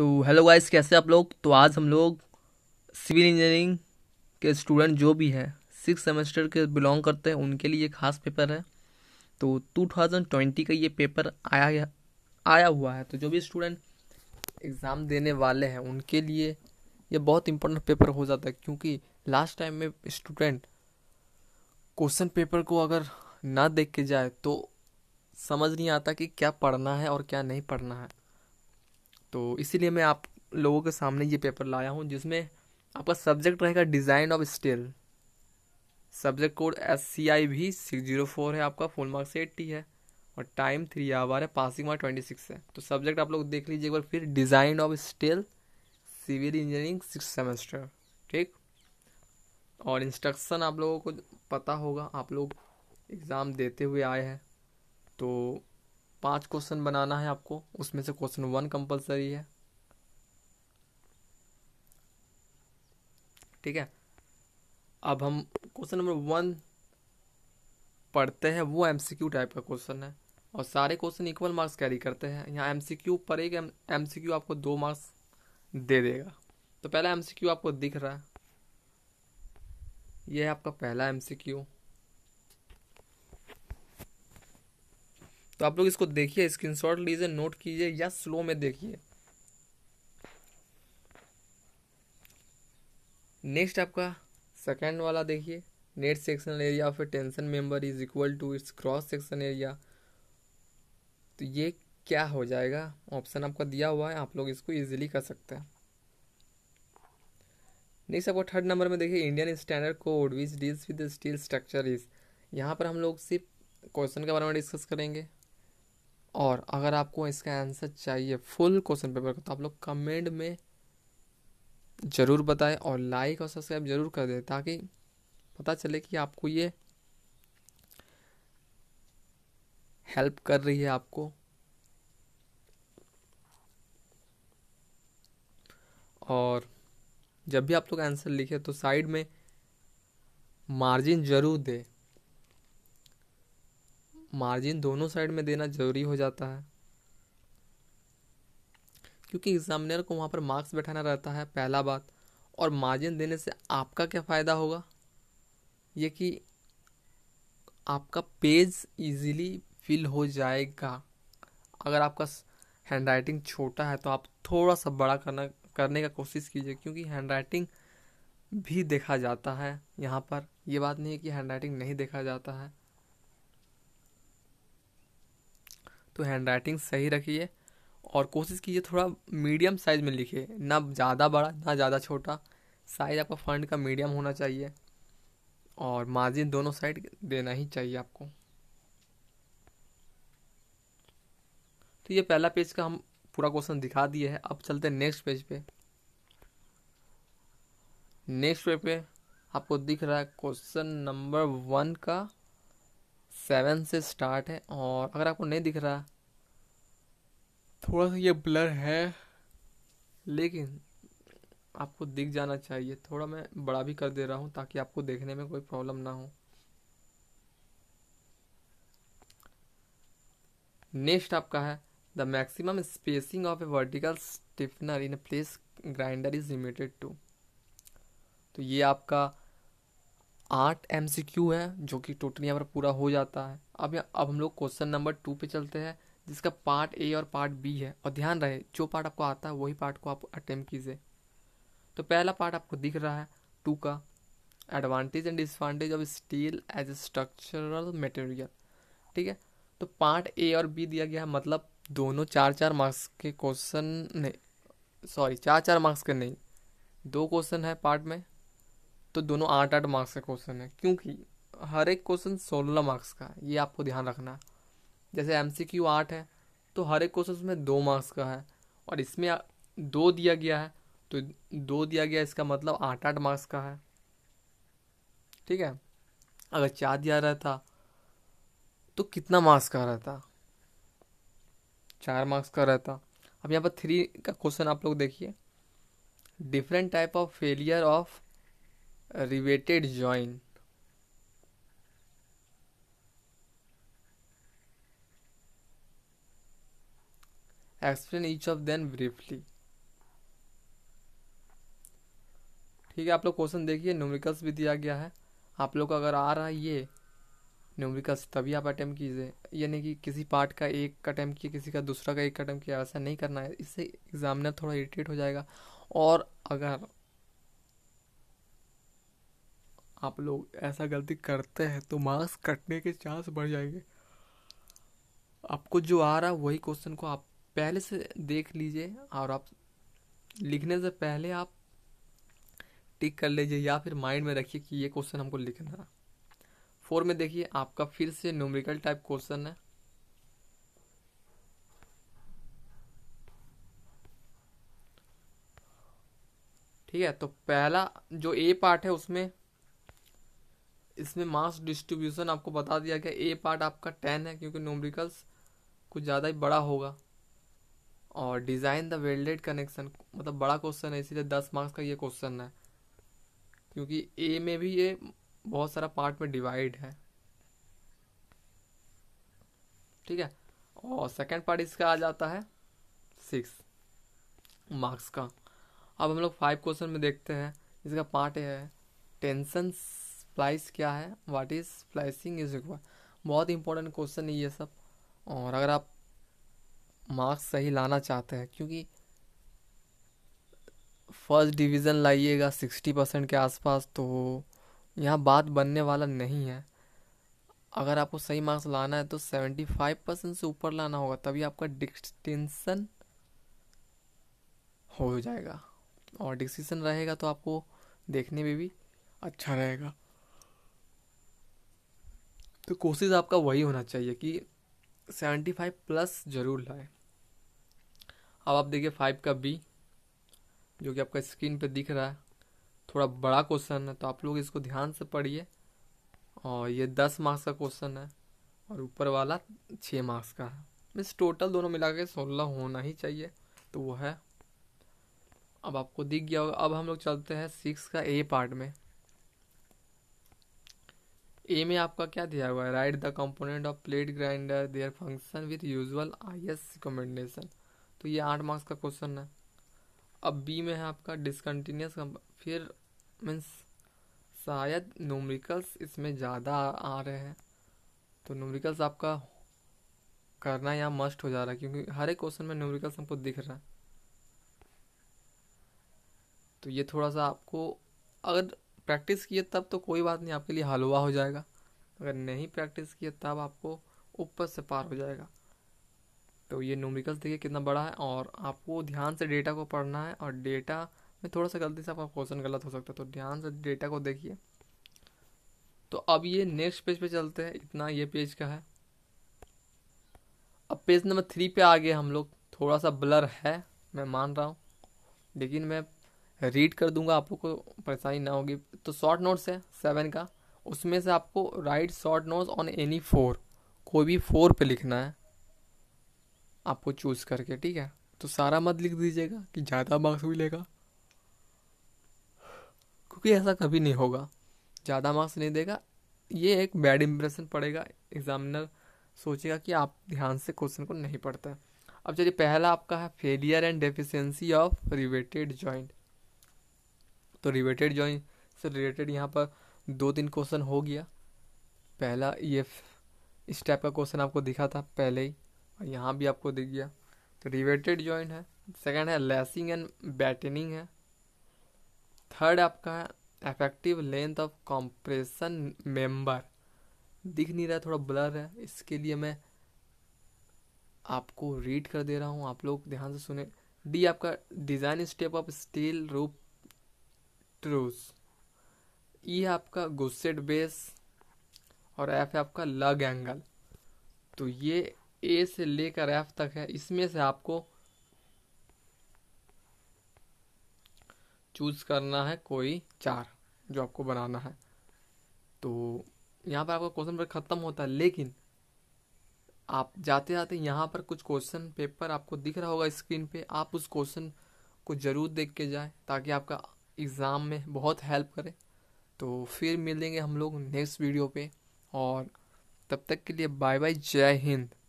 तो hello guys कैसे आप लोग तो आज हम लोग सिविल इंजीनियरिंग के स्टूडेंट जो भी हैं सिक्स सेमेस्टर के बिलोंग करते हैं उनके लिए खास पेपर है तो 2020 का ये पेपर आया आया हुआ है तो जो भी स्टूडेंट एग्ज़ाम देने वाले हैं उनके लिए ये बहुत इम्पोर्टेंट पेपर हो जाता है क्योंकि लास्ट टाइम में स्टूडेंट क्वेश्चन पेपर को अगर ना देख के जाए तो समझ नहीं आता कि क्या पढ़ना है और क्या नहीं पढ़ना है तो इसीलिए मैं आप लोगों के सामने ये पेपर लाया हूँ जिसमें आपका सब्जेक्ट रहेगा design of steel subject code S C I भी सिक्स जीरो फोर है आपका फुल मार्क्स एट्टी है और टाइम थ्री आवर है पासिंग मार्क ट्वेंटी सिक्स है तो सब्जेक्ट आप लोग देख लीजिए एक बार फिर design of steel civil engineering six semester ठीक और इंस्ट्रक्शन आप लोगों को पता होगा आप लोग एग्ज़ाम देते हुए आए हैं तो पांच क्वेश्चन बनाना है आपको उसमें से क्वेश्चन वन कंपलसरी है ठीक है अब हम क्वेश्चन नंबर वन पढ़ते हैं वो एमसीक्यू टाइप का क्वेश्चन है और सारे क्वेश्चन इक्वल मार्क्स कैरी करते हैं यहाँ एमसीक्यू पर एक एमसीक्यू आपको दो मार्क्स दे देगा तो पहला एमसीक्यू आपको दिख रहा है यह है आपका पहला एमसीक्यू तो आप लोग इसको देखिए स्क्रीनशॉट लीजिए नोट कीजिए या स्लो में देखिए नेक्स्ट आपका सेकेंड वाला देखिए net section area of a tension member is equal to its cross section area तो ये क्या हो जाएगा ऑप्शन आपका दिया हुआ है आप लोग इसको इजीली कर सकते हैं नेक्स्ट आपको थर्ड नंबर में देखिए Indian standard code which deals with steel structure is यहाँ पर हम लोग सिर्फ क्वेश्चन के बारे में डिस्कस करेंगे और अगर आपको इसका आंसर चाहिए फुल क्वेश्चन पेपर का तो आप लोग कमेंट में ज़रूर बताएं और लाइक और सब्सक्राइब ज़रूर कर दें ताकि पता चले कि आपको ये हेल्प कर रही है आपको और जब भी आप लोग आंसर लिखे तो साइड में मार्जिन ज़रूर दें मार्जिन दोनों साइड में देना जरूरी हो जाता है क्योंकि एग्जामिनर को वहाँ पर मार्क्स बैठाना रहता है पहला बात और मार्जिन देने से आपका क्या फ़ायदा होगा ये कि आपका पेज इजीली फिल हो जाएगा अगर आपका हैंड राइटिंग छोटा है तो आप थोड़ा सा बड़ा करना करने का कोशिश कीजिए क्योंकि हैंड राइटिंग भी देखा जाता है यहाँ पर ये बात नहीं है कि हैंड राइटिंग नहीं देखा जाता है तो हैंड राइटिंग सही रखिए और कोशिश कीजिए थोड़ा मीडियम साइज़ में लिखिए ना ज़्यादा बड़ा ना ज़्यादा छोटा साइज़ आपका फंड का मीडियम होना चाहिए और मार्जिन दोनों साइड देना ही चाहिए आपको तो ये पहला पेज का हम पूरा क्वेश्चन दिखा दिए है अब चलते हैं नेक्स्ट पेज पे नेक्स्ट पेज पे आपको दिख रहा है क्वेश्चन नंबर वन का सेवन से स्टार्ट है और अगर आपको नहीं दिख रहा थोड़ा सा ये ब्लर है लेकिन आपको दिख जाना चाहिए थोड़ा मैं बड़ा भी कर दे रहा हूँ ताकि आपको देखने में कोई प्रॉब्लम ना हो नेक्स्ट आपका है the maximum spacing of a vertical stiffener in place grinder is limited to तो ये आपका आठ एम सी क्यू है जो कि टोटली यहाँ पर पूरा हो जाता है अब यहाँ अब हम लोग क्वेश्चन नंबर टू पे चलते हैं जिसका पार्ट ए और पार्ट बी है और ध्यान रहे जो पार्ट आपको आता है वही पार्ट को आप अटेम्प कीजिए तो पहला पार्ट आपको दिख रहा है टू का advantage and disadvantage of steel as a structural material ठीक है तो पार्ट ए और बी दिया गया है मतलब दोनों चार चार मार्क्स के क्वेश्चन नहीं सॉरी चार चार मार्क्स के नहीं दो क्वेश्चन है पार्ट में तो दोनों आठ आठ मार्क्स का क्वेश्चन है क्योंकि हर एक क्वेश्चन सोलह मार्क्स का है ये आपको ध्यान रखना है जैसे एम सी क्यू आठ है तो हर एक क्वेश्चन में दो मार्क्स का है और इसमें दो दिया गया है तो दो दिया गया इसका मतलब आठ आठ मार्क्स का है ठीक है अगर चार दिया रहता तो कितना मार्क्स का रहता चार मार्क्स का रहता अब यहाँ पर थ्री का क्वेश्चन आप लोग देखिए different type of failure of riveted join explain each of then briefly ठीक है आप लोग क्वेश्चन देखिए न्यूमरिकल्स भी दिया गया है आप लोग अगर आ रहा है ये न्यूमरिकल्स तभी आप अटैम्प कीजिए यानी कि किसी पार्ट का एक अटैम्प्ट किया किसी का दूसरा का एक अटैम्प किया ऐसा नहीं करना है इससे एग्जामिनर थोड़ा इरिटेट हो जाएगा और अगर आप लोग ऐसा गलती करते हैं तो मार्क्स कटने के चांस बढ़ जाएंगे आपको जो आ रहा वही क्वेश्चन को आप पहले से देख लीजिए और आप लिखने से पहले आप टिक कर लीजिए या फिर माइंड में रखिए कि ये क्वेश्चन हमको लिखना फोर में देखिए आपका फिर से न्यूमेरिकल टाइप क्वेश्चन है ठीक है तो पहला जो ए पार्ट है उसमें इसमें मास डिस्ट्रीब्यूशन आपको बता दिया गया ए पार्ट आपका टेन है क्योंकि न्यूमरिकल्स कुछ ज़्यादा ही बड़ा होगा और डिज़ाइन द वेल्डेड कनेक्शन मतलब बड़ा क्वेश्चन है इसीलिए दस मार्क्स का ये क्वेश्चन है क्योंकि ए में भी ये बहुत सारा पार्ट में डिवाइड है ठीक है और सेकंड पार्ट इसका आ जाता है सिक्स मार्क्स का अब हम लोग फाइव क्वेश्चन में देखते हैं इसका पार्ट है टेंशन स्प्लाइस क्या है what is splicing is require बहुत इंपॉर्टेंट क्वेश्चन है ये सब और अगर आप मार्क्स सही लाना चाहते हैं क्योंकि फर्स्ट डिवीज़न लाइएगा सिक्सटी परसेंट के आसपास तो यहाँ बात बनने वाला नहीं है अगर आपको सही मार्क्स लाना है तो सेवेंटी फाइव परसेंट से ऊपर लाना होगा तभी आपका डिस्टिंसन हो जाएगा और डिसीजन रहेगा तो आपको देखने में भी अच्छा रहेगा तो कोशिश आपका वही होना चाहिए कि सेवेंटी फाइव प्लस ज़रूर लाए अब आप देखिए फाइव का बी जो कि आपका स्क्रीन पे दिख रहा है थोड़ा बड़ा क्वेश्चन है तो आप लोग इसको ध्यान से पढ़िए और ये दस मार्क्स का क्वेश्चन है और ऊपर वाला छः मार्क्स का है मीन्स टोटल दोनों मिला के सोलह होना ही चाहिए तो वो है अब आपको दिख गया होगा अब हम लोग चलते हैं सिक्स का ए पार्ट में ए में आपका क्या दिया हुआ है write the component of plate grinder their function with usual I S recommendation तो ये आठ मार्क्स का क्वेश्चन है अब बी में है आपका डिसकंटिन्यूस फिर मीन्स शायद नोमिकल्स इसमें ज़्यादा आ रहे हैं तो नोमिकल्स आपका करना यहाँ मस्ट हो जा रहा है क्योंकि हर एक क्वेश्चन में न्यूमरिकल्स हमको दिख रहा है तो ये थोड़ा सा आपको अगर प्रैक्टिस किए तब तो कोई बात नहीं आपके लिए हलवा हो जाएगा अगर नहीं प्रैक्टिस किए तब आपको ऊपर से पार हो जाएगा तो ये न्यूमरिकल्स देखिए कितना बड़ा है और आपको ध्यान से डेटा को पढ़ना है और डेटा में थोड़ा सा गलती से आपका क्वेश्चन गलत हो सकता है तो ध्यान से डेटा को देखिए तो अब ये नेक्स्ट पेज पे चलते हैं इतना ये पेज का है अब पेज नंबर थ्री पे आ गए हम लोग थोड़ा सा ब्लर है मैं मान रहा हूँ लेकिन मैं रीड कर दूंगा आप लोग को परेशानी ना होगी तो शॉर्ट नोट्स है सेवन का उसमें से आपको write short notes on any four कोई भी फोर पे लिखना है आपको चूज़ करके ठीक है तो सारा मत लिख दीजिएगा कि ज़्यादा मार्क्स मिलेगा क्योंकि ऐसा कभी नहीं होगा ज़्यादा मार्क्स नहीं देगा ये एक बैड इम्प्रेशन पड़ेगा एग्जामिनर सोचेगा कि आप ध्यान से क्वेश्चन को नहीं पढ़ते अब चलिए पहला आपका है failure and deficiency of riveted joint तो रिलेटेड ज्वाइन से रिलेटेड यहाँ पर दो तीन क्वेश्चन हो गया पहला ये इस टाइप का क्वेश्चन आपको दिखा था पहले ही और यहाँ भी आपको दिख गया तो रिवेटेड ज्वाइन है सेकंड है लेसिंग एंड बैटनिंग है थर्ड आपका है effective length of compression member दिख नहीं रहा थोड़ा ब्लर है इसके लिए मैं आपको रीड कर दे रहा हूँ आप लोग ध्यान से सुने डी आपका design step of steel roof truss ई है आपका गुस्सेड बेस और एफ है आपका लग एंगल तो ये ए से लेकर एफ तक है इसमें से आपको चूज करना है कोई चार जो आपको बनाना है तो यहाँ पर आपका क्वेश्चन पेपर ख़त्म होता है लेकिन आप जाते जाते यहाँ पर कुछ क्वेश्चन पेपर आपको दिख रहा होगा स्क्रीन पे आप उस क्वेश्चन को ज़रूर देख के जाए ताकि आपका एग्ज़ाम में बहुत हेल्प करे तो फिर मिलेंगे हम लोग नेक्स्ट वीडियो पे और तब तक के लिए बाय बाय जय हिंद